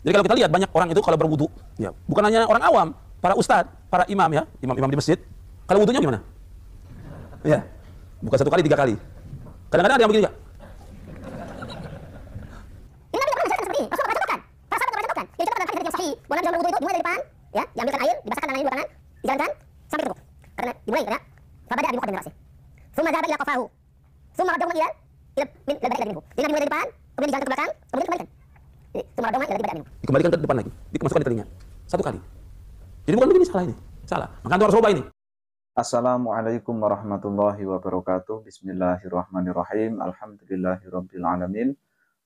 Jadi kalau kita lihat banyak orang itu kalau berwudu, ya, bukan hanya orang awam, para ustadz, para imam ya, imam-imam di masjid, kalau wudunya gimana? Ya, bukan satu kali, tiga kali. Kadang-kadang ada yang begini ya. Ini Nabi pernah seperti ini. Rasul contohkan. Para sahabat ya, contohkan. Jadi contohkan hadis yang sahih. bukan dalam wudu itu dimulai dari depan, ya, diambilkan air, dengan air dua tangan, dijalankan sampai teguk. Karena dimulai karena fabada bi muqaddam rasi. Summa dhahaba ila qafahu. Summa raddahu ila ila min dari depan, kemudian dijalankan ke belakang, kemudian dikembalikan. Sumber agama ya tadi baca minum. Dikembalikan ke depan lagi, dimasukkan di telinga. Satu kali. Jadi bukan begini salah ini. Salah. Maka antum harus coba ini. Assalamualaikum warahmatullahi wabarakatuh. Bismillahirrahmanirrahim. Alhamdulillahirobbilalamin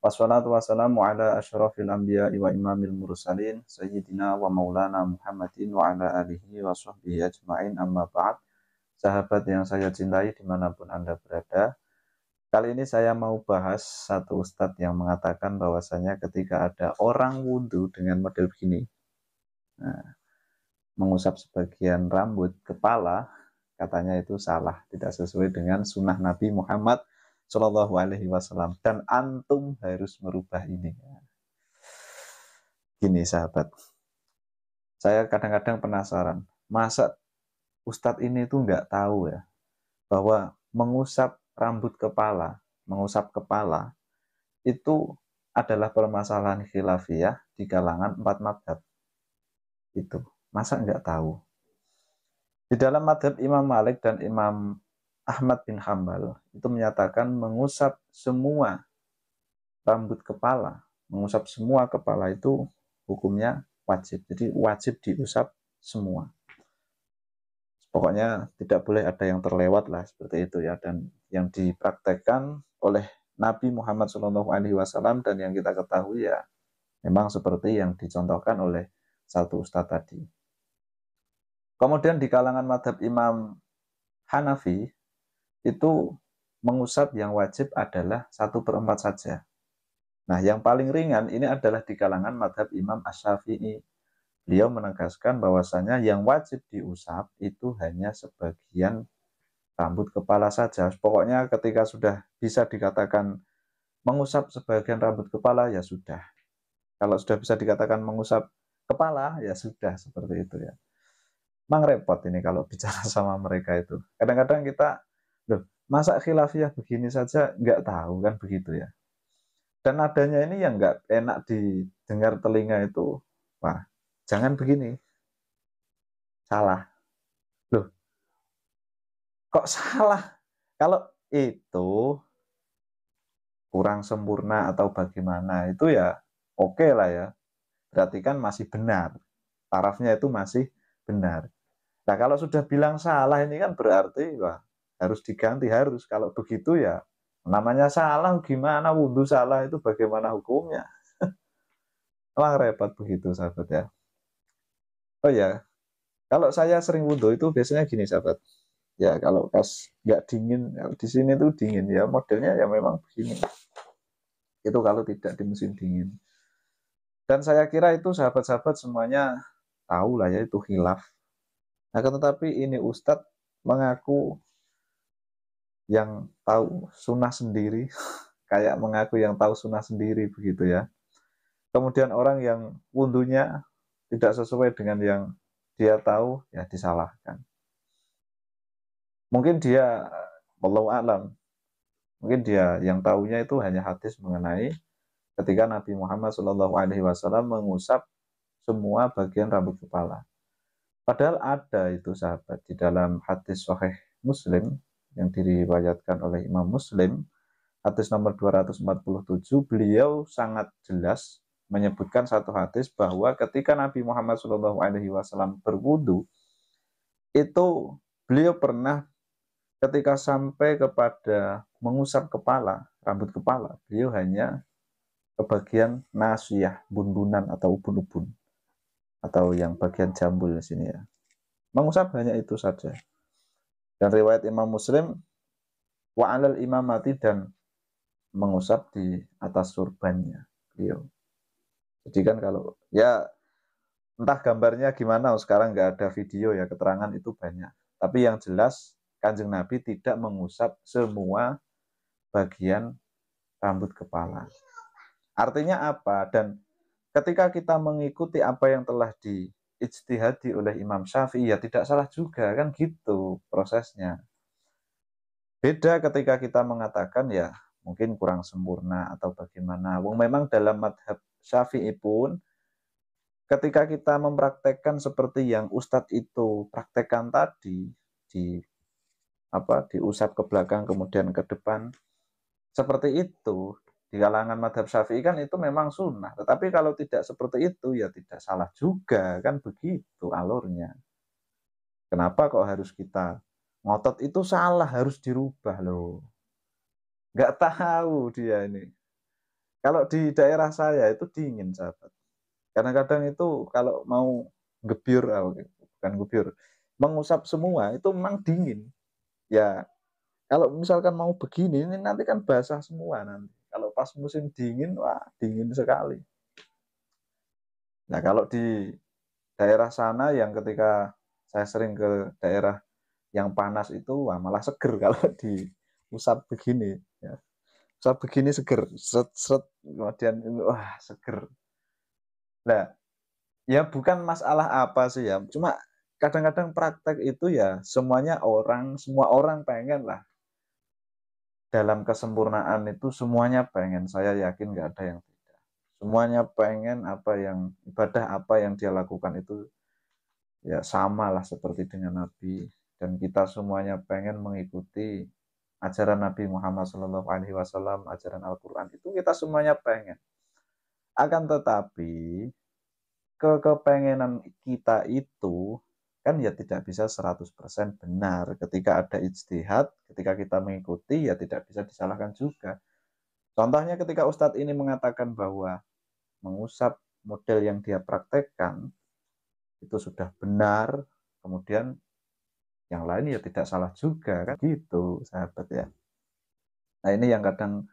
Wassalatu wassalamu ala asyrafil anbiya wa imamil mursalin sayyidina wa maulana Muhammadin wa ala alihi wa sahbihi ajmain amma ba'd. Sahabat yang saya cintai dimanapun Anda berada, Kali ini saya mau bahas satu ustadz yang mengatakan bahwasanya ketika ada orang wudhu dengan model begini, nah, mengusap sebagian rambut kepala, katanya itu salah, tidak sesuai dengan sunnah Nabi Muhammad Shallallahu Alaihi Wasallam. Dan antum harus merubah ini. Gini sahabat, saya kadang-kadang penasaran, masa Ustadz ini tuh nggak tahu ya bahwa mengusap rambut kepala, mengusap kepala, itu adalah permasalahan khilafiyah di kalangan empat madhab. Itu. Masa nggak tahu? Di dalam madhab Imam Malik dan Imam Ahmad bin Hambal itu menyatakan mengusap semua rambut kepala, mengusap semua kepala itu hukumnya wajib. Jadi wajib diusap semua pokoknya tidak boleh ada yang terlewat lah seperti itu ya dan yang dipraktekkan oleh Nabi Muhammad Shallallahu Alaihi Wasallam dan yang kita ketahui ya memang seperti yang dicontohkan oleh satu ustadz tadi. Kemudian di kalangan madhab Imam Hanafi itu mengusap yang wajib adalah satu perempat saja. Nah yang paling ringan ini adalah di kalangan madhab Imam ash shafii beliau menegaskan bahwasanya yang wajib diusap itu hanya sebagian rambut kepala saja. Pokoknya ketika sudah bisa dikatakan mengusap sebagian rambut kepala ya sudah. Kalau sudah bisa dikatakan mengusap kepala ya sudah seperti itu ya. Mang repot ini kalau bicara sama mereka itu. Kadang-kadang kita, loh, masa khilafiyah begini saja nggak tahu kan begitu ya. Dan adanya ini yang nggak enak didengar telinga itu, wah jangan begini salah loh kok salah kalau itu kurang sempurna atau bagaimana itu ya oke okay lah ya berarti kan masih benar tarafnya itu masih benar nah kalau sudah bilang salah ini kan berarti wah harus diganti harus kalau begitu ya namanya salah gimana wudhu salah itu bagaimana hukumnya Wah repot begitu sahabat ya oh ya kalau saya sering wudhu itu biasanya gini sahabat ya kalau pas nggak dingin di sini tuh dingin ya modelnya ya memang begini itu kalau tidak di musim dingin dan saya kira itu sahabat-sahabat semuanya tahu lah ya itu hilaf nah, tetapi ini Ustadz mengaku yang tahu sunnah sendiri kayak mengaku yang tahu sunnah sendiri begitu ya kemudian orang yang wundunya tidak sesuai dengan yang dia tahu ya disalahkan mungkin dia walau alam mungkin dia yang tahunya itu hanya hadis mengenai ketika Nabi Muhammad Shallallahu Alaihi Wasallam mengusap semua bagian rambut kepala padahal ada itu sahabat di dalam hadis Sahih Muslim yang diriwayatkan oleh Imam Muslim hadis nomor 247 beliau sangat jelas menyebutkan satu hadis bahwa ketika Nabi Muhammad Shallallahu Alaihi Wasallam berwudu itu beliau pernah ketika sampai kepada mengusap kepala rambut kepala beliau hanya kebagian nasiyah bundunan atau ubun-ubun atau yang bagian jambul di sini ya mengusap hanya itu saja dan riwayat Imam Muslim wa alal imamati dan mengusap di atas surbannya beliau jadi kan kalau ya entah gambarnya gimana, oh, sekarang nggak ada video ya keterangan itu banyak. Tapi yang jelas Kanjeng Nabi tidak mengusap semua bagian rambut kepala. Artinya apa? Dan ketika kita mengikuti apa yang telah ijtihadi oleh Imam Syafi'i, ya tidak salah juga kan gitu prosesnya. Beda ketika kita mengatakan ya mungkin kurang sempurna atau bagaimana. Wong memang dalam madhab Syafi'i pun ketika kita mempraktekkan seperti yang Ustadz itu praktekkan tadi di apa diusap ke belakang kemudian ke depan seperti itu di kalangan madhab syafi'i kan itu memang sunnah tetapi kalau tidak seperti itu ya tidak salah juga kan begitu alurnya kenapa kok harus kita ngotot itu salah harus dirubah loh Nggak tahu dia ini. Kalau di daerah saya itu dingin, sahabat. Karena kadang itu kalau mau gebir, oh, bukan gebir, mengusap semua itu memang dingin. Ya, kalau misalkan mau begini, ini nanti kan basah semua nanti. Kalau pas musim dingin, wah dingin sekali. Nah, kalau di daerah sana yang ketika saya sering ke daerah yang panas itu, wah malah seger kalau di usap begini ya. usap begini seger set set kemudian wah seger nah ya bukan masalah apa sih ya cuma kadang-kadang praktek itu ya semuanya orang semua orang pengen lah dalam kesempurnaan itu semuanya pengen saya yakin nggak ada yang tidak semuanya pengen apa yang ibadah apa yang dia lakukan itu ya samalah seperti dengan Nabi dan kita semuanya pengen mengikuti ajaran Nabi Muhammad Shallallahu Alaihi Wasallam, ajaran Al-Quran itu kita semuanya pengen. Akan tetapi ke kepengenan kita itu kan ya tidak bisa 100% benar. Ketika ada ijtihad, ketika kita mengikuti ya tidak bisa disalahkan juga. Contohnya ketika Ustadz ini mengatakan bahwa mengusap model yang dia praktekkan itu sudah benar, kemudian yang lain ya tidak salah juga kan gitu sahabat ya nah ini yang kadang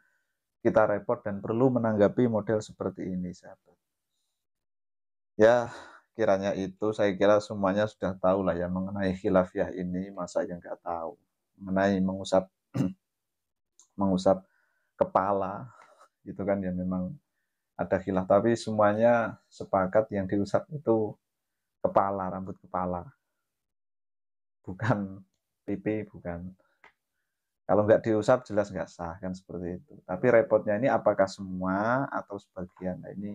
kita repot dan perlu menanggapi model seperti ini sahabat ya kiranya itu saya kira semuanya sudah tahu lah ya mengenai khilafiyah ini masa yang nggak tahu mengenai mengusap mengusap kepala gitu kan ya memang ada khilaf tapi semuanya sepakat yang diusap itu kepala rambut kepala bukan PP bukan kalau nggak diusap jelas nggak sah kan seperti itu tapi repotnya ini apakah semua atau sebagian nah, ini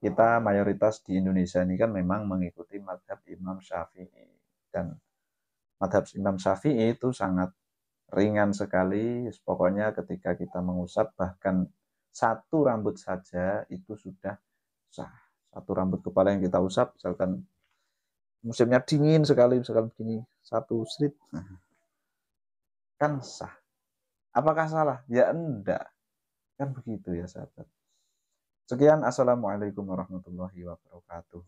kita mayoritas di Indonesia ini kan memang mengikuti madhab Imam Syafi'i dan madhab Imam Syafi'i itu sangat ringan sekali pokoknya ketika kita mengusap bahkan satu rambut saja itu sudah sah satu rambut kepala yang kita usap misalkan musimnya dingin sekali misalkan begini satu street hmm. kan sah apakah salah ya enggak kan begitu ya sahabat sekian assalamualaikum warahmatullahi wabarakatuh